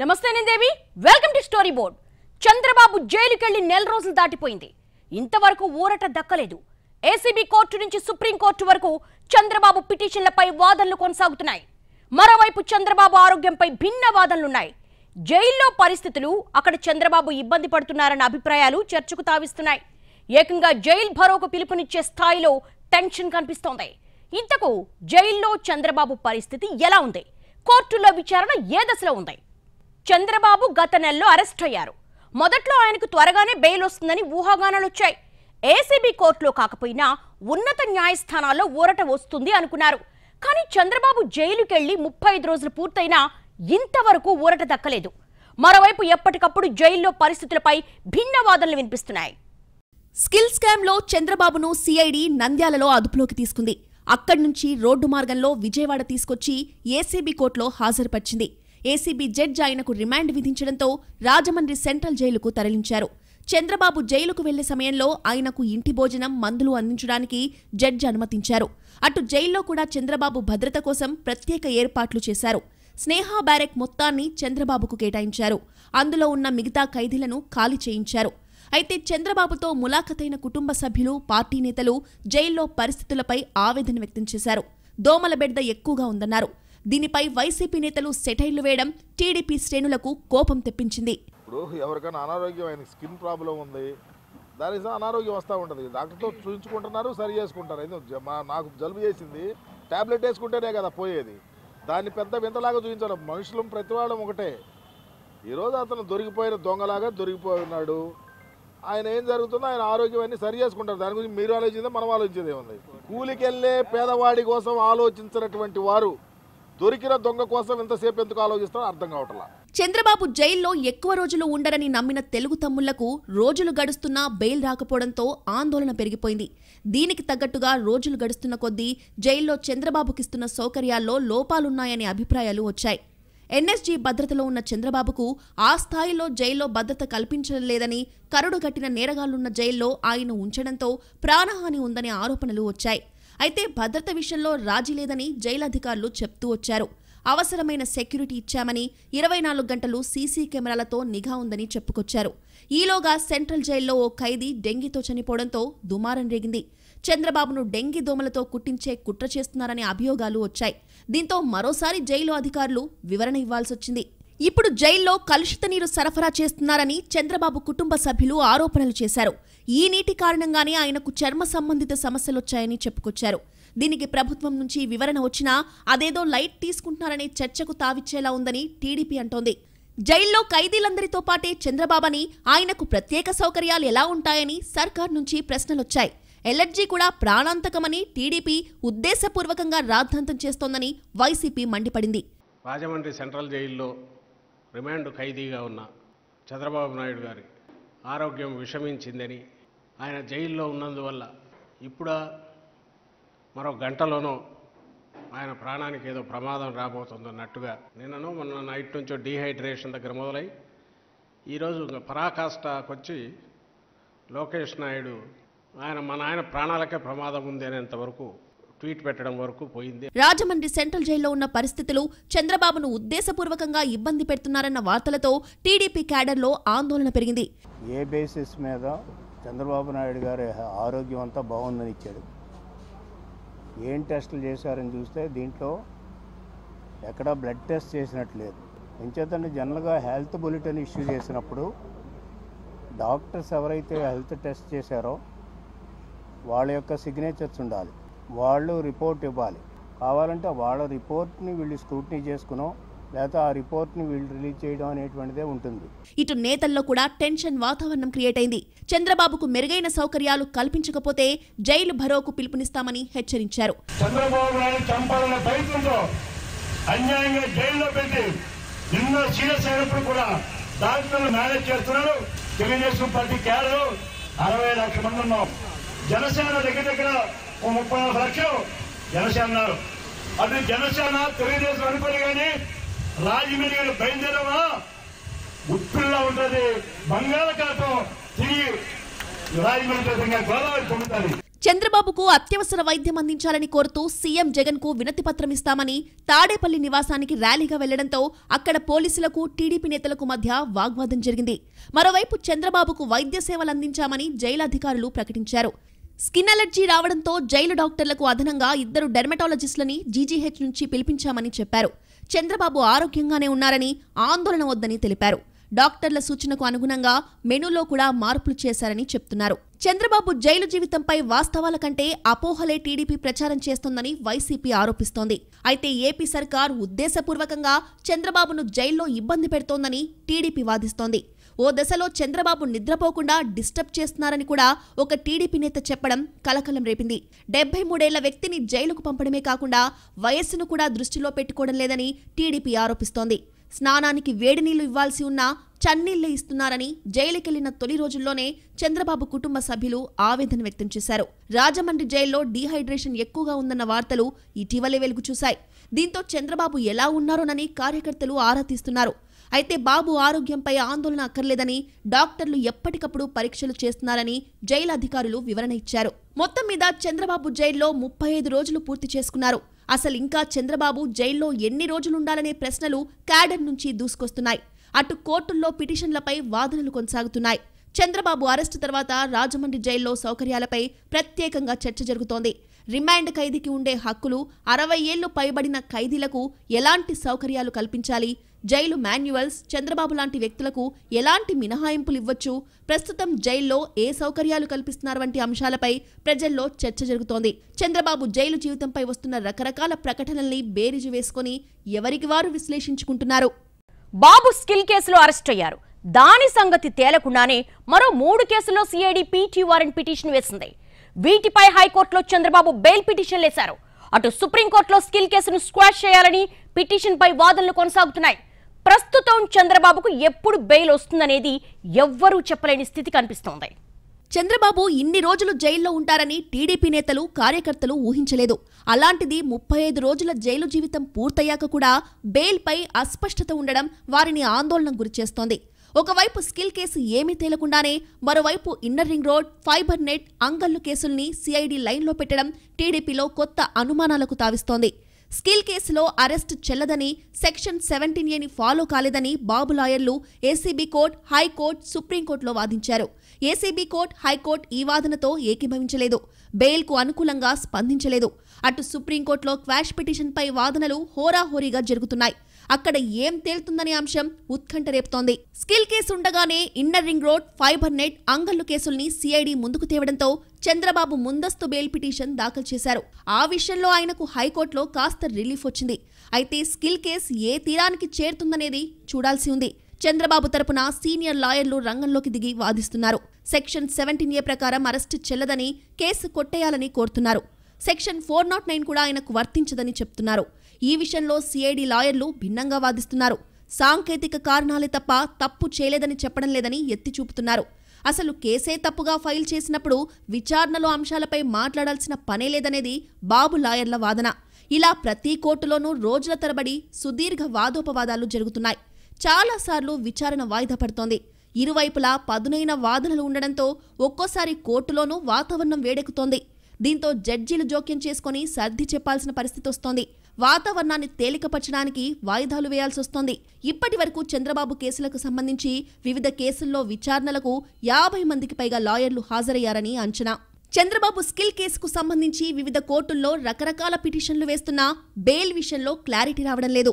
నమస్తే నందేవి welcome to story board Chandrababu జైలుకెళ్లి నెల రోజులు దాటిపోయింది ఇంతవరకు ఊరట దక్కలేదు ఏసీబీ కోర్టు నుంచి సుప్రీంకోర్టు వరకు చంద్రబాబు పిటిషన్లపై వాదనలు కొనసాగుతున్నాయి మరోవైపు చంద్రబాబు ఆరోగ్యంపై భిన్న వాదనలున్నాయి జైల్లో పరిస్థితులు అక్కడ చంద్రబాబు ఇబ్బంది పడుతున్నారన్న అభిప్రాయాలు చర్చకు తావిస్తున్నాయి ఏకంగా జైల్ భరోకు పిలుపునిచ్చే స్థాయిలో టెన్షన్ కనిపిస్తోంది ఇంతకు జైల్లో చంద్రబాబు పరిస్థితి ఎలా ఉంది కోర్టులో విచారణ ఏ దశలో ఉంది చంద్రబాబు గత నెలలో అరెస్ట్ అయ్యారు మొదట్లో ఆయనకు త్వరగానే బెయిల్ వస్తుందని ఊహాగానాలు వచ్చాయి ఏసీబీ కోర్టులో కాకపోయినా ఉన్నత న్యాయస్థానాల్లో ఊరట వస్తుంది అనుకున్నారు కానీ చంద్రబాబు జైలుకెళ్లి ముప్పై ఐదు రోజులు పూర్తయినా ఇంతవరకు ఊరట దక్కలేదు మరోవైపు ఎప్పటికప్పుడు జైల్లో పరిస్థితులపై భిన్న వాదనలు వినిపిస్తున్నాయి స్కిల్ స్కామ్లో చంద్రబాబును సిఐడి నంద్యాలలో అదుపులోకి తీసుకుంది అక్కడి నుంచి రోడ్డు మార్గంలో విజయవాడ తీసుకొచ్చి ఏసీబీ కోర్టులో హాజరుపరిచింది ఏసీబీ జడ్జ్ ఆయనకు రిమాండ్ విధించడంతో రాజమండ్రి సెంట్రల్ జైలుకు తరలించారు చంద్రబాబు జైలుకు వెళ్లే సమయంలో ఆయనకు ఇంటి భోజనం మందులు అందించడానికి జడ్జి అనుమతించారు అటు జైల్లో కూడా చంద్రబాబు భద్రత కోసం ప్రత్యేక ఏర్పాట్లు చేశారు స్నేహ బ్యారెక్ మొత్తాన్ని చంద్రబాబుకు కేటాయించారు అందులో ఉన్న మిగతా ఖైదీలను ఖాళీ చేయించారు అయితే చంద్రబాబుతో ములాఖతైన కుటుంబ సభ్యులు పార్టీ నేతలు జైల్లో పరిస్థితులపై ఆవేదన వ్యక్తం చేశారు దోమల బెడ్ద ఎక్కువగా ఉందన్నారు దీనిపై వైసీపీ నేతలు సెటైర్లు వేయడం టీడీపీ శ్రేణులకు కోపం తెప్పించింది ఇప్పుడు ఎవరికైనా అనారోగ్యం ఆయన స్కిన్ ప్రాబ్లం ఉంది దాని అనారోగ్యం వస్తూ ఉంటుంది డాక్టర్తో చూపించుకుంటున్నారు సరి చేసుకుంటారు అయితే నాకు జలుబు చేసింది ట్యాబ్లెట్ వేసుకుంటేనే కదా పోయేది దాన్ని పెద్ద వింతలాగా చూపించారు మనుషులం ప్రతివాళ్ళం ఒకటే ఈరోజు అతను దొరికిపోయిన దొంగలాగా దొరికిపోయినాడు ఆయన ఏం జరుగుతుందో ఆయన ఆరోగ్యం అన్ని సరి చేసుకుంటారు దాని గురించి మీరు ఆలోచించిందే మనం ఆలోచించేదే ఉంది కూలికెళ్ళే పేదవాడి కోసం ఆలోచించినటువంటి వారు దొరికిన దొంగ కోసం ఇంతసేపు ఎందుకు ఆలోచిస్తారో అర్థం కావట్లా చంద్రబాబు జైల్లో ఎక్కువ రోజులు ఉండరని నమ్మిన తెలుగు తమ్ముళ్లకు రోజులు గడుస్తున్నా బెయిల్ రాకపోవడంతో ఆందోళన పెరిగిపోయింది దీనికి తగ్గట్టుగా రోజులు గడుస్తున్న కొద్దీ జైల్లో చంద్రబాబుకిస్తున్న సౌకర్యాల్లో లోపాలున్నాయనే అభిప్రాయాలు వచ్చాయి ఎన్ఎస్జీ భద్రతలో ఉన్న చంద్రబాబుకు ఆ స్థాయిలో జైల్లో భద్రత కల్పించడం లేదని కరుడు కట్టిన నేరగాళ్లున్న జైల్లో ఆయన ఉంచడంతో ప్రాణహాని ఉందనే ఆరోపణలు వచ్చాయి అయితే భద్రత విషయంలో రాజీ లేదని జైలధికారులు చెప్తూ వచ్చారు అవసరమైన సెక్యూరిటీ ఇచ్చామని ఇరవై నాలుగు గంటలు సీసీ కెమెరాలతో నిఘా ఉందని చెప్పుకొచ్చారు ఈలోగా సెంట్రల్ జైల్లో ఓ ఖైదీ డెంగీతో చనిపోవడంతో దుమారం రేగింది చంద్రబాబును డెంగీ దోమలతో కుట్టించే కుట్ర చేస్తున్నారనే అభియోగాలు వచ్చాయి దీంతో మరోసారి జైలు అధికారులు వివరణ ఇవ్వాల్సి వచ్చింది ఇప్పుడు జైల్లో కలుషిత నీరు సరఫరా చేస్తున్నారని చంద్రబాబు కుటుంబ సభ్యులు ఆరోపణలు చేశారు ఈ నీటి కారణంగానే ఆయనకు చర్మ సంబంధిత సమస్యలు వచ్చాయని చెప్పుకొచ్చారు దీనికి ప్రభుత్వం నుంచి వివరణ వచ్చినా అదేదో లైట్ తీసుకుంటున్నారనే చర్చకు తావిచ్చేలా ఉందని టీడీపీ అంటోంది జైల్లో ఖైదీలందరితో పాటే చంద్రబాబని ఆయనకు ప్రత్యేక సౌకర్యాలు ఎలా ఉంటాయని సర్కార్ నుంచి ప్రశ్నలొచ్చాయి ఎలర్జీ కూడా ప్రాణాంతకమని టీడీపీ ఉద్దేశపూర్వకంగా రాద్ధాంతం చేస్తోందని వైసీపీ మండిపడింది రాజమండ్రి సెంట్రల్ జైల్లో రిమాండ్ ఖైదీగా ఉన్న చంద్రబాబు నాయుడు గారి ఆరోగ్యం విషమించిందని ఆయన జైల్లో ఉన్నందువల్ల ఇప్పుడు మరో గంటలోనో ఆయన ప్రాణానికి ఏదో ప్రమాదం రాబోతుందన్నట్టుగా నిన్ననో మొన్న నైట్ నుంచో డీహైడ్రేషన్ దగ్గర మొదలై ఈరోజు పరాకాష్ఠకు వచ్చి లోకేష్ నాయుడు ఆయన మన ఆయన ప్రాణాలకే ప్రమాదం ఉంది అనేంతవరకు ట్వీట్ పెట్టడం వరకు పోయింది రాజమండ్రి సెంట్రల్ జైల్లో ఉన్న పరిస్థితులు చంద్రబాబును ఉద్దేశపూర్వకంగా ఇబ్బంది పెడుతున్నారన్న వార్తలతో టీడీపీ క్యాడర్లో ఆందోళన పెరిగింది ఏ బేసిస్ మీద చంద్రబాబు నాయుడు గారి ఆరోగ్యం అంతా బాగుందని ఇచ్చాడు ఏం టెస్టులు చేశారని చూస్తే దీంట్లో ఎక్కడా బ్లడ్ టెస్ట్ చేసినట్టు లేదు ఎంచేతంటే జనరల్గా హెల్త్ బులెటిన్ ఇష్యూ చేసినప్పుడు డాక్టర్స్ ఎవరైతే హెల్త్ టెస్ట్ చేశారో వాళ్ళ యొక్క సిగ్నేచర్స్ ఉండాలి వాళ్ళు రిపోర్ట్ ఇవ్వాలి కావాలంటే వాళ్ళ రిపోర్ట్ని వీళ్ళు స్క్రూట్నీ చేసుకునో లేదా ఆ ని వీళ్ళు రిలీజ్ చేయడం అనేటువంటిదే ఉంటుంది ఇటు నేతల్లో కూడా టెన్షన్ వాతావరణం క్రియేట్ అయింది చంద్రబాబుకు మెరుగైన సౌకర్యాలు కల్పించకపోతే జైలు భరోకు పిలుపునిస్తామని హెచ్చరించారు చంద్రబాబు చంపాలన్న ప్రయత్నంతో అన్యాయంగా జైల్లో పెట్టి కూడా మేనేజ్ చేస్తున్నారు తెలుగుదేశం పార్టీ అరవై లక్షల మంది ఉన్నాం జనసేన దగ్గర దగ్గర ముప్పై లక్షలు జనసేన జనసేన తెలుగుదేశం కానీ రాజమండ్రి గారు బయలుదేరమా ఉత్తుల్లో ఉంటది బంగాళాఖాతం తిరిగి రాజమండ్రి గోదావరి పొందుతుంది చంద్రబాబుకు అత్యవసర వైద్యం అందించాలని కోరుతూ సీఎం జగన్ కు వినతి పత్రం ఇస్తామని తాడేపల్లి నివాసానికి ర్యాలీగా వెళ్లడంతో అక్కడ పోలీసులకు టీడీపీ నేతలకు మధ్య వాగ్వాదం జరిగింది మరోవైపు చంద్రబాబుకు వైద్య సేవలు అందించామని అధికారులు ప్రకటించారు స్కిన్ అలర్జీ రావడంతో జైలు డాక్టర్లకు అదనంగా ఇద్దరు డెర్మటాలజిస్టులని జీజీహెచ్ నుంచి పిలిపించామని చెప్పారు చంద్రబాబు ఆరోగ్యంగానే ఉన్నారని ఆందోళన వద్దని తెలిపారు డాక్టర్ల సూచనకు అనుగుణంగా మెనూలో కూడా మార్పులు చేశారని చెప్తున్నారు చంద్రబాబు జైలు జీవితంపై వాస్తవాల కంటే అపోహలే టీడీపీ ప్రచారం చేస్తోందని వైసీపీ ఆరోపిస్తోంది అయితే ఏపీ సర్కార్ ఉద్దేశపూర్వకంగా చంద్రబాబును జైల్లో ఇబ్బంది పెడుతోందని టీడీపీ వాదిస్తోంది ఓ దశలో చంద్రబాబు నిద్రపోకుండా డిస్టర్బ్ చేస్తున్నారని కూడా ఒక టీడీపీ నేత చెప్పడం కలకలం రేపింది డెబ్బై మూడేళ్ల వ్యక్తిని జైలుకు పంపడమే కాకుండా వయస్సును కూడా దృష్టిలో పెట్టుకోవడం లేదని టీడీపీ ఆరోపిస్తోంది స్నానానికి వేడి నీళ్లు ఇవ్వాల్సి ఉన్నా చన్నీళ్లు ఇస్తున్నారని జైలుకెళ్లిన తొలి రోజుల్లోనే చంద్రబాబు కుటుంబ సభ్యులు ఆవేదన వ్యక్తం చేశారు రాజమండ్రి జైల్లో డీహైడ్రేషన్ ఎక్కువగా ఉందన్న వార్తలు ఇటీవలే వెలుగు చూశాయి దీంతో చంద్రబాబు ఎలా ఉన్నారోనని కార్యకర్తలు ఆరా తీస్తున్నారు అయితే బాబు ఆరోగ్యంపై ఆందోళన అక్కర్లేదని డాక్టర్లు ఎప్పటికప్పుడు పరీక్షలు చేస్తున్నారని జైలు అధికారులు వివరణ ఇచ్చారు మొత్తం మీద చంద్రబాబు జైల్లో ముప్పై ఐదు రోజులు పూర్తి చేసుకున్నారు అసలు ఇంకా చంద్రబాబు జైల్లో ఎన్ని రోజులుండాలనే ప్రశ్నలు క్యాడర్ నుంచి దూసుకొస్తున్నాయి అటు కోర్టుల్లో పిటిషన్లపై వాదనలు కొనసాగుతున్నాయి చంద్రబాబు అరెస్టు తర్వాత రాజమండ్రి జైల్లో సౌకర్యాలపై ప్రత్యేకంగా చర్చ జరుగుతోంది రిమాండ్ ఖైదీకి ఉండే హక్కులు అరవై ఏళ్లు పైబడిన ఖైదీలకు ఎలాంటి సౌకర్యాలు కల్పించాలి జైలు మాన్యువల్స్ చంద్రబాబు లాంటి వ్యక్తులకు ఎలాంటి మినహాయింపులు ఇవ్వచ్చు ప్రస్తుతం జైల్లో ఏ సౌకర్యాలు కల్పిస్తున్నారు వంటి అంశాలపై ప్రజల్లో చర్చ జరుగుతోంది చంద్రబాబు జైలు జీవితంపై వస్తున్న రకరకాల ప్రకటనల్ని బేరీజు వేసుకుని ఎవరికి వారు విశ్లేషించుకుంటున్నారు బాబు స్కిల్ కేసులో అరెస్ట్ అయ్యారు దాని సంగతి తేలకుండానే మరో మూడు కేసుల్లో సిఐడి పిటి వారెంట్ పిటిషన్ వేసింది వీటిపై హైకోర్టులో చంద్రబాబు బెయిల్ పిటిషన్ లేశారు అటు సుప్రీంకోర్టులో స్కిల్ కేసును స్క్వాష్ చేయాలని పిటిషన్పై వాదనలు కొనసాగుతున్నాయి ప్రస్తుతం చంద్రబాబుకు ఎప్పుడు బెయిల్ వస్తుందనేది ఎవ్వరూ చెప్పలేని స్థితి కనిపిస్తోంది చంద్రబాబు ఇన్ని రోజులు జైల్లో ఉంటారని టీడీపీ నేతలు కార్యకర్తలు ఊహించలేదు అలాంటిది ముప్పై ఐదు రోజుల జైలు జీవితం పూర్తయ్యాక కూడా బెయిల్పై అస్పష్టత ఉండడం వారిని ఆందోళన గురిచేస్తోంది ఒకవైపు స్కిల్ కేసు ఏమీ తేలకుండానే మరోవైపు inner ring road fibre net Angallu కేసుల్ని సిఐడి లైన్లో పెట్టడం టీడీపీలో కొత్త అనుమానాలకు తావిస్తోంది స్కిల్ కేసులో అరెస్ట్ చెల్లదని సెక్షన్ సెవెంటీన్ ఏని ఫాలో కాలేదని బాబు లాయర్లు ఏసీబీ కోర్టు హైకోర్టు సుప్రీంకోర్టులో వాదించారు ఏసీబీ కోర్టు హైకోర్టు ఈ వాదనతో ఏకీభవించలేదు బెయిల్కు అనుకూలంగా స్పందించలేదు అటు సుప్రీంకోర్టులో క్వాష్ పిటిషన్పై వాదనలు హోరాహోరీగా జరుగుతున్నాయి అక్కడ ఏం తేలుతుందనే అంశం ఉత్కంఠ రేపుతోంది స్కిల్ కేసు ఉండగానే inner ring road fibre net Angallu కేసుల్ని సిఐడి ముందుకు తేవడంతో చంద్రబాబు ముందస్తు బెయిల్ పిటిషన్ దాఖలు చేశారు ఆ విషయంలో ఆయనకు హైకోర్టులో కాస్త రిలీఫ్ వచ్చింది అయితే స్కిల్ కేసు ఏ తీరానికి చేరుతుందనేది చూడాల్సి ఉంది చంద్రబాబు తరపున సీనియర్ లాయర్లు రంగంలోకి దిగి వాదిస్తున్నారు సెక్షన్ సెవెంటీన్ ఏ ప్రకారం అరెస్టు చెల్లదని కేసు కొట్టేయాలని కోరుతున్నారు సెక్షన్ ఫోర్ నాట్ నైన్ కూడా ఆయనకు వర్తించదని చెప్తున్నారు ఈ విషయంలో సిఐడి లాయర్లు భిన్నంగా వాదిస్తున్నారు సాంకేతిక కారణాలే తప్ప తప్పు చేయలేదని చెప్పడం లేదని ఎత్తి చూపుతున్నారు అసలు కేసే తప్పుగా ఫైల్ చేసినప్పుడు విచారణలో అంశాలపై మాట్లాడాల్సిన పనే లేదనేది బాబు లాయర్ల వాదన ఇలా ప్రతి కోర్టులోనూ రోజుల తరబడి సుదీర్ఘ వాదోపవాదాలు జరుగుతున్నాయి చాలాసార్లు విచారణ వాయిదా పడుతోంది ఇరువైపులా పదునైన వాదనలు ఉండడంతో ఒక్కోసారి కోర్టులోనూ వాతావరణం వేడెక్కుతోంది దీంతో జడ్జీలు జోక్యం చేసుకుని సర్ది చెప్పాల్సిన పరిస్థితి వస్తోంది వాతావరణాన్ని తేలికపరచడానికి వాయిదాలు వేయాల్సి వస్తోంది ఇప్పటి వరకు చంద్రబాబు కేసులకు సంబంధించి వివిధ కేసుల్లో విచారణలకు యాభై మందికి పైగా లాయర్లు హాజరయ్యారని అంచనా చంద్రబాబు స్కిల్ కేసుకు సంబంధించి వివిధ కోర్టుల్లో రకరకాల పిటిషన్లు వేస్తున్నా బెయిల్ విషయంలో క్లారిటీ రావడం లేదు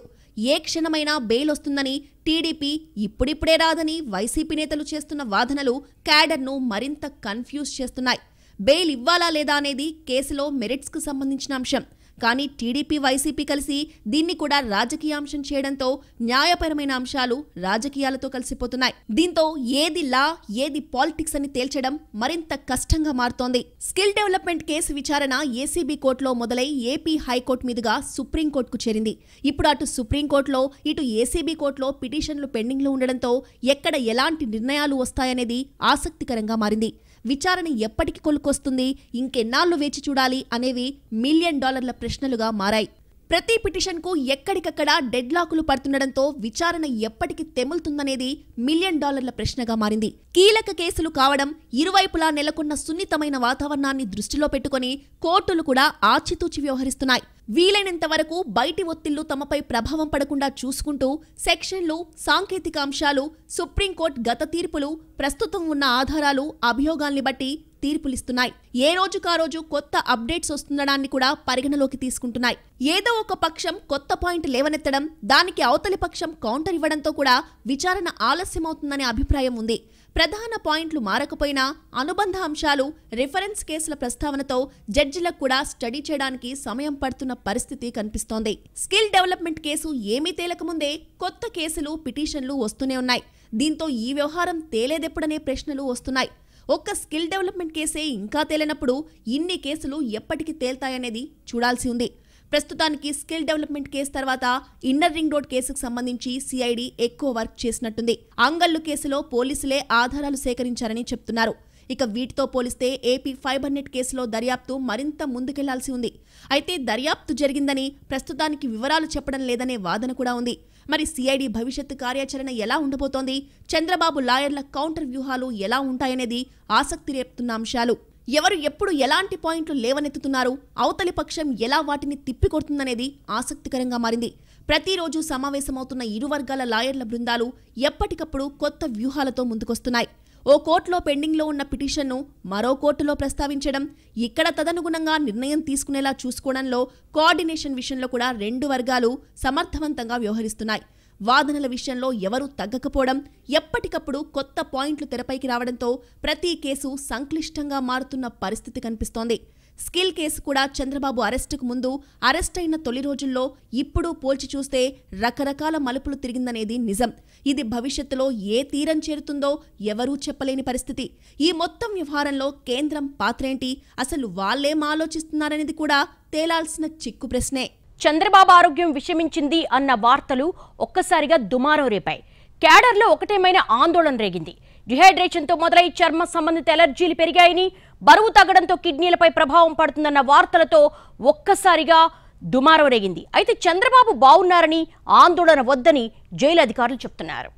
ఏ క్షణమైనా బెయిల్ వస్తుందని టీడీపీ ఇప్పుడిప్పుడే రాదని వైసీపీ నేతలు చేస్తున్న వాదనలు క్యాడర్ను మరింత కన్ఫ్యూజ్ చేస్తున్నాయి బెయిల్ ఇవ్వాలా లేదా అనేది కేసులో మెరిట్స్కు సంబంధించిన అంశం కానీ టీడీపీ వైసీపీ కలిసి దీన్ని కూడా రాజకీయాంశం చేయడంతో న్యాయపరమైన అంశాలు రాజకీయాలతో కలిసిపోతున్నాయి దీంతో ఏది లా ఏది పాలిటిక్స్ అని తేల్చడం మరింత కష్టంగా మారుతోంది స్కిల్ డెవలప్మెంట్ కేసు విచారణ ఏసీబీ కోర్టులో మొదలై ఏపీ హైకోర్టు మీదుగా సుప్రీంకోర్టుకు చేరింది ఇప్పుడు అటు సుప్రీంకోర్టులో ఇటు ఏసీబీ కోర్టులో పిటిషన్లు పెండింగ్లో ఉండడంతో ఎక్కడ ఎలాంటి నిర్ణయాలు వస్తాయనేది ఆసక్తికరంగా మారింది విచారణ ఎప్పటికి కొలుకొస్తుంది ఇంకెన్నాళ్ళు వేచి చూడాలి అనేవి మిలియన్ డాలర్ల ప్రశ్నలుగా మారాయి ప్రతి పిటిషన్కు ఎక్కడికక్కడ డెడ్లాకులు పడుతుండడంతో విచారణ ఎప్పటికి తెములుతుందనేది మిలియన్ డాలర్ల ప్రశ్నగా మారింది కీలక కేసులు కావడం ఇరువైపులా నెలకొన్న సున్నితమైన వాతావరణాన్ని దృష్టిలో పెట్టుకుని కోర్టులు కూడా ఆచితూచి వ్యవహరిస్తున్నాయి వీలైనంత వరకు బయటి ఒత్తిళ్లు తమపై ప్రభావం పడకుండా చూసుకుంటూ సెక్షన్లు సాంకేతిక అంశాలు సుప్రీంకోర్టు గత తీర్పులు ప్రస్తుతం ఉన్న ఆధారాలు అభియోగాల్ని బట్టి తీర్పులిస్తున్నాయి ఏ రోజుకా రోజు కొత్త అప్డేట్స్ వస్తుండడాన్ని కూడా పరిగణలోకి తీసుకుంటున్నాయి ఏదో ఒక పక్షం కొత్త పాయింట్ లేవనెత్తడం దానికి అవతలి పక్షం కౌంటర్ ఇవ్వడంతో కూడా విచారణ ఆలస్యమవుతుందనే అభిప్రాయం ఉంది ప్రధాన పాయింట్లు మారకపోయినా అనుబంధ అంశాలు రిఫరెన్స్ కేసుల ప్రస్తావనతో జడ్జిలకు కూడా స్టడీ చేయడానికి సమయం పడుతున్న పరిస్థితి కనిపిస్తోంది స్కిల్ డెవలప్మెంట్ కేసు ఏమీ తేలకముందే కొత్త కేసులు పిటిషన్లు వస్తూనే ఉన్నాయి దీంతో ఈ వ్యవహారం తేలేదెప్పుడనే ప్రశ్నలు వస్తున్నాయి ఒక్క స్కిల్ డెవలప్మెంట్ కేసే ఇంకా తేలినప్పుడు ఇన్ని కేసులు ఎప్పటికి తేల్తాయనేది చూడాల్సి ఉంది ప్రస్తుతానికి స్కిల్ డెవలప్మెంట్ కేసు తర్వాత ఇన్నర్ రింగ్ రోడ్ కేసుకు సంబంధించి సిఐడి ఎక్కువ వర్క్ చేసినట్టుంది అంగళ్ళు కేసులో పోలీసులే ఆధారాలు సేకరించారని చెప్తున్నారు ఇక వీటితో పోలిస్తే ఏపీ ఫైవ్ హండ్రెడ్ కేసులో దర్యాప్తు మరింత ముందుకెళ్లాల్సి ఉంది అయితే దర్యాప్తు జరిగిందని ప్రస్తుతానికి వివరాలు చెప్పడం లేదనే వాదన కూడా ఉంది మరి సిఐడి భవిష్యత్తు కార్యాచరణ ఎలా ఉండబోతోంది చంద్రబాబు లాయర్ల కౌంటర్ వ్యూహాలు ఎలా ఉంటాయనేది ఆసక్తి రేపుతున్న అంశాలు ఎవరు ఎప్పుడు ఎలాంటి పాయింట్లు లేవనెత్తుతున్నారు అవతలి పక్షం ఎలా వాటిని తిప్పికొడుతుందనేది ఆసక్తికరంగా మారింది ప్రతిరోజు సమావేశమవుతున్న ఇరు వర్గాల లాయర్ల బృందాలు ఎప్పటికప్పుడు కొత్త వ్యూహాలతో ముందుకొస్తున్నాయి ఓ కోర్టులో పెండింగ్లో ఉన్న పిటిషన్ను మరో కోర్టులో ప్రస్తావించడం ఇక్కడ తదనుగుణంగా నిర్ణయం తీసుకునేలా చూసుకోవడంలో కోఆర్డినేషన్ విషయంలో కూడా రెండు వర్గాలు సమర్థవంతంగా వ్యవహరిస్తున్నాయి వాదనల విషయంలో ఎవరూ తగ్గకపోవడం ఎప్పటికప్పుడు కొత్త పాయింట్లు తెరపైకి రావడంతో ప్రతి కేసు సంక్లిష్టంగా మారుతున్న పరిస్థితి కనిపిస్తోంది స్కిల్ కేసు కూడా చంద్రబాబు అరెస్టుకు ముందు అరెస్ట్ అయిన తొలి రోజుల్లో ఇప్పుడు పోల్చి చూస్తే రకరకాల మలుపులు తిరిగిందనేది నిజం ఇది భవిష్యత్తులో ఏ తీరం చేరుతుందో ఎవరూ చెప్పలేని పరిస్థితి ఈ మొత్తం వ్యవహారంలో కేంద్రం పాత్రేంటి అసలు వాళ్ళేం ఆలోచిస్తున్నారనేది కూడా తేలాల్సిన చిక్కు ప్రశ్నే చంద్రబాబు ఆరోగ్యం విషమించింది అన్న వార్తలు ఒక్కసారిగా దుమారం రేపాయి క్యాడర్లో ఒకటేమైన ఆందోళన రేగింది డిహైడ్రేషన్తో మొదలై చర్మ సంబంధిత ఎలర్జీలు పెరిగాయని బరువు తగ్గడంతో కిడ్నీలపై ప్రభావం పడుతుందన్న వార్తలతో ఒక్కసారిగా దుమారం రేగింది అయితే చంద్రబాబు బాగున్నారని ఆందోళన వద్దని జైలు అధికారులు చెప్తున్నారు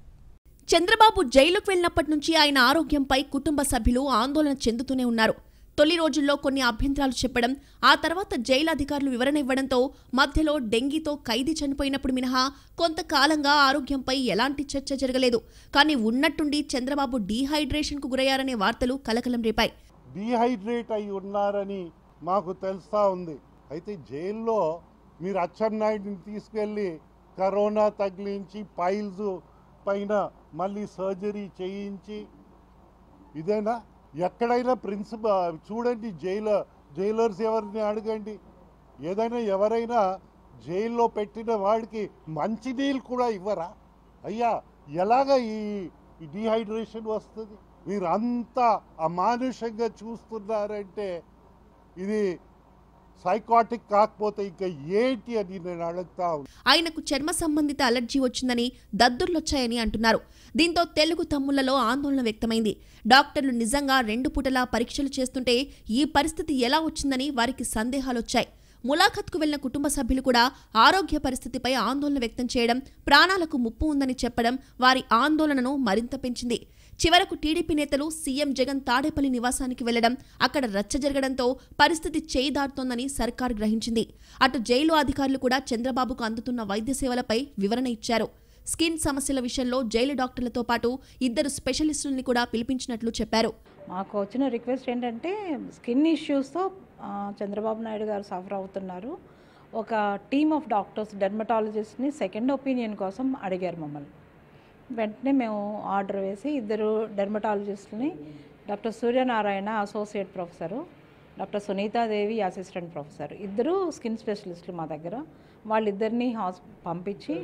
చంద్రబాబు జైలుకు వెళ్ళినప్పటి నుంచి ఆయన ఆరోగ్యంపై కుటుంబ సభ్యులు ఆందోళన చెందుతూనే ఉన్నారు తొలి రోజుల్లో కొన్ని అభ్యంతరాలు చెప్పడం ఆ తర్వాత జైలు అధికారులు వివరణ ఇవ్వడంతో మధ్యలో డెంగీతో ఖైదీ చనిపోయినప్పుడు మినహా కొంతకాలంగా ఆరోగ్యంపై ఎలాంటి చర్చ జరగలేదు కానీ ఉన్నట్టుండి చంద్రబాబు డీహైడ్రేషన్కు గురయ్యారనే వార్తలు కలకలం రేపాయి డీహైడ్రేట్ అయి ఉన్నారని మాకు తెలుస్తా ఉంది అయితే జైల్లో మీరు అచ్చెన్నాయుడిని తీసుకెళ్ళి కరోనా తగిలించి పైల్స్ పైన మళ్ళీ సర్జరీ చేయించి ఇదేనా ఎక్కడైనా ప్రిన్సిపల్ చూడండి జైలు జైలర్స్ ఎవరిని అడగండి ఏదైనా ఎవరైనా జైల్లో పెట్టిన వాడికి మంచి నీళ్ళు కూడా ఇవ్వరా అయ్యా ఎలాగ ఈ డిహైడ్రేషన్ వస్తుంది మీరంతా అమానుషంగా చూస్తున్నారంటే ఇది సైకాటిక్ కాకపోతే ఇంకా ఏంటి అని నేను అడుగుతా ఆయనకు చర్మ సంబంధిత అలర్జీ వచ్చిందని దద్దుర్లొచ్చాయని అంటున్నారు దీంతో తెలుగు తమ్ముళ్లలో ఆందోళన వ్యక్తమైంది డాక్టర్లు నిజంగా రెండు పూటలా పరీక్షలు చేస్తుంటే ఈ పరిస్థితి ఎలా వచ్చిందని వారికి సందేహాలొచ్చాయి ములాఖత్కు వెళ్లిన కుటుంబ సభ్యులు కూడా ఆరోగ్య పరిస్థితిపై ఆందోళన వ్యక్తం చేయడం ప్రాణాలకు ముప్పు ఉందని చెప్పడం వారి ఆందోళనను మరింత పెంచింది చివరకు టీడీపీ నేతలు సీఎం జగన్ తాడేపల్లి నివాసానికి వెళ్లడం అక్కడ రచ్చ జరగడంతో పరిస్థితి చేయి సర్కార్ గ్రహించింది అటు జైలు అధికారులు కూడా చంద్రబాబుకు అందుతున్న వైద్య సేవలపై వివరణ ఇచ్చారు స్కిన్ సమస్యల విషయంలో జైలు డాక్టర్లతో పాటు ఇద్దరు స్పెషలిస్టుల్ని కూడా పిలిపించినట్లు చెప్పారు మాకు వచ్చిన రిక్వెస్ట్ ఏంటంటే స్కిన్ ఇష్యూస్తో చంద్రబాబు నాయుడు గారు సఫర్ అవుతున్నారు ఒక టీమ్ ఆఫ్ డాక్టర్స్ డెర్మటాలజిస్ట్ని సెకండ్ ఒపీనియన్ కోసం అడిగారు మమ్మల్ని వెంటనే మేము ఆర్డర్ వేసి ఇద్దరు డెర్మటాలజిస్ట్ని doctor Suryanarayana associate professor doctor Sunitadevi assistant professor ఇద్దరు స్కిన్ స్పెషలిస్టులు మా దగ్గర వాళ్ళిద్దరిని హాస్ పంపించి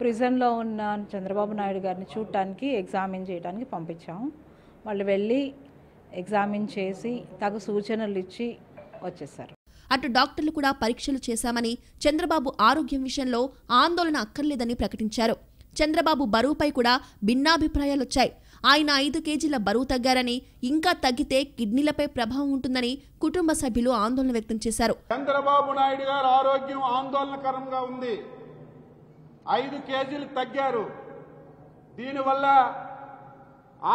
ప్రిజన్లో ఉన్న చంద్రబాబు నాయుడు గారిని చూడటానికి ఎగ్జామిన్ చేయడానికి పంపించాము వాళ్ళు వెళ్ళి ఎగ్జామిన్ చేసి తగు సూచనలు ఇచ్చి వచ్చేసారు అటు డాక్టర్లు కూడా పరీక్షలు చేశామని చంద్రబాబు ఆరోగ్యం విషయంలో ఆందోళన అక్కర్లేదని ప్రకటించారు చంద్రబాబు బరువుపై కూడా భిన్నాభిప్రాయాలొచ్చాయి ఆయన ఐదు కేజీల బరువు తగ్గారని ఇంకా తగ్గితే కిడ్నీలపై ప్రభావం ఉంటుందని కుటుంబ సభ్యులు ఆందోళన వ్యక్తం చేశారు చంద్రబాబు నాయుడు గారు ఆరోగ్యం ఆందోళనకరంగా ఉంది ఐదు కేజీలు తగ్గారు దీనివల్ల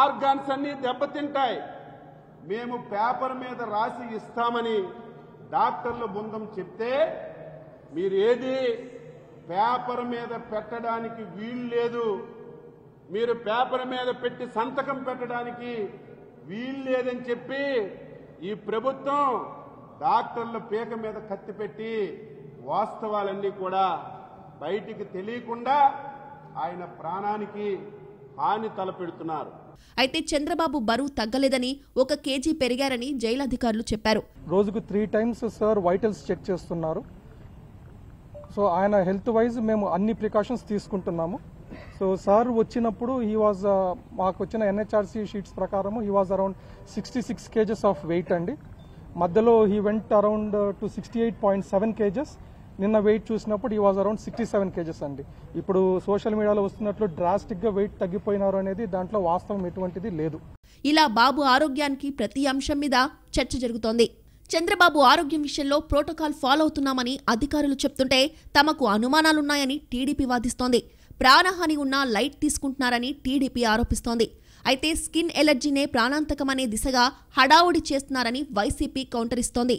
ఆర్గాన్స్ అన్ని దెబ్బతింటాయి మేము పేపర్ మీద రాసి ఇస్తామని డాక్టర్ల బృందం చెప్తే మీరు ఏది పేపర్ మీద పెట్టడానికి వీలు లేదు మీరు పేపర్ మీద పెట్టి సంతకం పెట్టడానికి వీలు లేదని చెప్పి ఈ ప్రభుత్వం డాక్టర్ల పీక మీద కత్తి పెట్టి వాస్తవాలన్నీ కూడా బయటికి తెలియకుండా ఆయన ప్రాణానికి హాని తలపెడుతున్నారు అయితే చంద్రబాబు బరువు తగ్గలేదని ఒక కేజీ పెరిగారని జైలు అధికారులు చెప్పారు రోజుకు three times sir vitals check చేస్తున్నారు సో ఆయన హెల్త్ వైజ్ మేము అన్ని ప్రికాషన్స్ తీసుకుంటున్నాము సో సార్ వచ్చినప్పుడు హీ వాజ్ uh, మాకు వచ్చిన ఎన్హెచ్ఆర్సీ షీట్స్ ప్రకారం he was around sixty six kgs of weight అండి మధ్యలో he went around to sixty eight point seven kgs నిన్న వెయిట్ చూసినప్పుడు he was around sixty seven kgs అండి ఇప్పుడు సోషల్ మీడియాలో వస్తున్నట్లు డ్రాస్టిక్గా వెయిట్ తగ్గిపోయినారు అనేది దాంట్లో వాస్తవం ఎటువంటిది లేదు ఇలా బాబు ఆరోగ్యానికి ప్రతి అంశం మీద చర్చ జరుగుతోంది చంద్రబాబు ఆరోగ్యం విషయంలో ప్రోటోకాల్ ఫాలో అవుతున్నామని అధికారులు చెప్తుంటే తమకు అనుమానాలున్నాయని టీడీపీ వాదిస్తోంది ప్రాణహాని ఉన్న లైట్ తీసుకుంటున్నారని టీడీపీ ఆరోపిస్తోంది అయితే స్కిన్ ఎలర్జీనే ప్రాణాంతకమనే దిశగా హడావుడి చేస్తున్నారని వైసీపీ కౌంటరిస్తోంది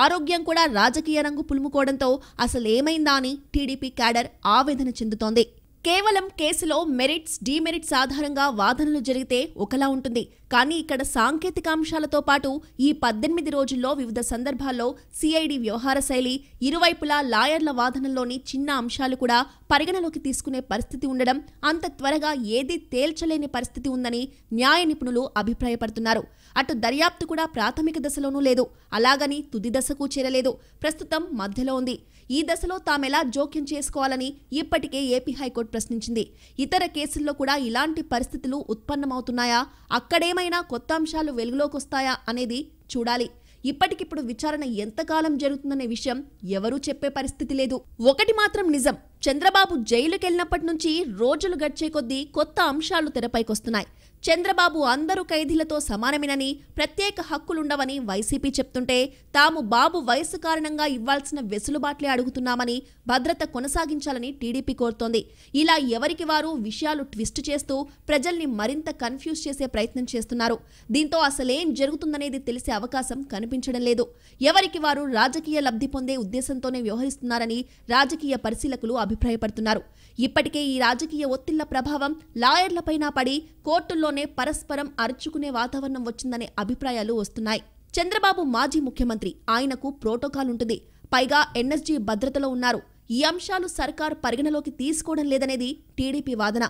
ఆరోగ్యం కూడా రాజకీయ రంగు పులుముకోవడంతో అసలేమైందా అని టీడీపీ క్యాడర్ ఆవేదన చెందుతోంది కేవలం కేసులో మెరిట్స్ డీమెరిట్స్ ఆధారంగా వాదనలు జరిగితే ఒకలా ఉంటుంది కానీ ఇక్కడ సాంకేతిక అంశాలతో పాటు ఈ పద్దెనిమిది రోజుల్లో వివిధ సందర్భాల్లో సిఐడి వ్యవహార శైలి ఇరువైపులా లాయర్ల వాదనల్లోని చిన్న అంశాలు కూడా పరిగణలోకి తీసుకునే పరిస్థితి ఉండడం అంత త్వరగా ఏదీ తేల్చలేని పరిస్థితి ఉందని న్యాయ నిపుణులు అభిప్రాయపడుతున్నారు అటు దర్యాప్తు కూడా ప్రాథమిక దశలోనూ లేదు అలాగని తుది దశకు చేరలేదు ప్రస్తుతం మధ్యలో ఉంది ఈ దశలో తామెలా జోక్యం చేసుకోవాలని ఇప్పటికే ఏపీ హైకోర్టు ప్రశ్నించింది ఇతర కేసుల్లో కూడా ఇలాంటి పరిస్థితులు ఉత్పన్నమవుతున్నాయా అక్కడేమైనా కొత్త అంశాలు వెలుగులోకొస్తాయా అనేది చూడాలి ఇప్పటికిప్పుడు విచారణ ఎంతకాలం జరుగుతుందనే విషయం ఎవరూ చెప్పే పరిస్థితి లేదు ఒకటి మాత్రం నిజం చంద్రబాబు జైలుకెళ్ళినప్పటి నుంచి రోజులు గడిచే కొద్దీ కొత్త అంశాలు తెరపైకొస్తున్నాయి చంద్రబాబు అందరూ ఖైదీలతో సమానమేనని ప్రత్యేక హక్కులుండవని వైసీపీ చెప్తుంటే తాము బాబు వయసు కారణంగా ఇవ్వాల్సిన వెసులుబాట్లే అడుగుతున్నామని భద్రత కొనసాగించాలని టీడీపీ కోరుతోంది ఇలా ఎవరికి వారు విషయాలు ట్విస్ట్ చేస్తూ ప్రజల్ని మరింత కన్ఫ్యూజ్ చేసే ప్రయత్నం చేస్తున్నారు దీంతో అసలేం జరుగుతుందనేది తెలిసే అవకాశం కనిపించడం లేదు ఎవరికి వారు రాజకీయ లబ్ధి పొందే ఉద్దేశంతోనే వ్యవహరిస్తున్నారని రాజకీయ పరిశీలకులు అభిప్రాయపడుతున్నారు ఇప్పటికే ఈ రాజకీయ ఒత్తిళ్ల ప్రభావం లాయర్లపైన పడి కోర్టుల్లోనే పరస్పరం అరుచుకునే వాతావరణం వచ్చిందనే అభిప్రాయాలు వస్తున్నాయి చంద్రబాబు మాజీ ముఖ్యమంత్రి ఆయనకు ప్రోటోకాల్ ఉంటుంది పైగా ఎన్ఎస్జీ భద్రతలో ఉన్నారు ఈ అంశాలు సర్కార్ పరిగణలోకి తీసుకోవడం లేదనేది టీడీపీ వాదన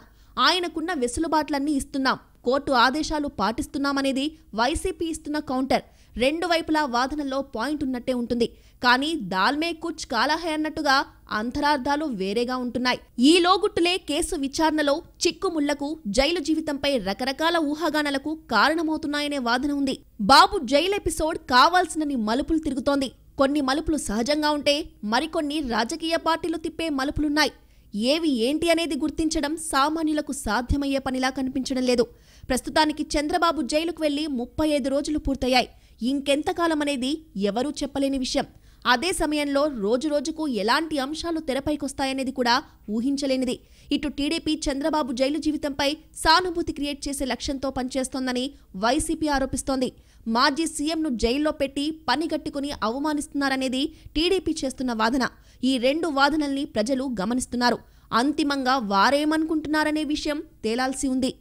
ఆయనకున్న వెసులుబాట్లన్నీ ఇస్తున్నాం కోర్టు ఆదేశాలు పాటిస్తున్నామనేది వైసీపీ ఇస్తున్న కౌంటర్ రెండు వైపులా వాదనల్లో పాయింట్ ఉన్నట్టే ఉంటుంది కానీ దాల్మే కుచ్ కాలాహే అన్నట్టుగా అంతరార్థాలు వేరేగా ఉంటున్నాయి ఈ లోగుట్టులే కేసు విచారణలో చిక్కుముళ్లకు జైలు జీవితంపై రకరకాల ఊహాగానాలకు కారణమవుతున్నాయనే వాదన ఉంది బాబు జైలు ఎపిసోడ్ కావాల్సినని మలుపులు తిరుగుతోంది కొన్ని మలుపులు సహజంగా ఉంటే మరికొన్ని రాజకీయ పార్టీలు తిప్పే మలుపులున్నాయి ఏవి ఏంటి అనేది గుర్తించడం సామాన్యులకు సాధ్యమయ్యే పనిలా కనిపించడం లేదు ప్రస్తుతానికి చంద్రబాబు జైలుకు వెళ్లి ముప్పై ఐదు రోజులు పూర్తయ్యాయి ఇంకెంతకాలం అనేది ఎవరూ చెప్పలేని విషయం అదే సమయంలో రోజురోజుకు ఎలాంటి అంశాలు తెరపైకొస్తాయనేది కూడా ఊహించలేనిది ఇటు టీడీపీ చంద్రబాబు జైలు జీవితంపై సానుభూతి క్రియేట్ చేసే లక్ష్యంతో పనిచేస్తోందని వైసీపీ ఆరోపిస్తోంది మాజీ సీఎంను జైల్లో పెట్టి పని కట్టుకుని అవమానిస్తున్నారనేది టీడీపీ చేస్తున్న వాదన ఈ రెండు వాదనల్ని ప్రజలు గమనిస్తున్నారు అంతిమంగా వారేమనుకుంటున్నారనే విషయం తేలాల్సి ఉంది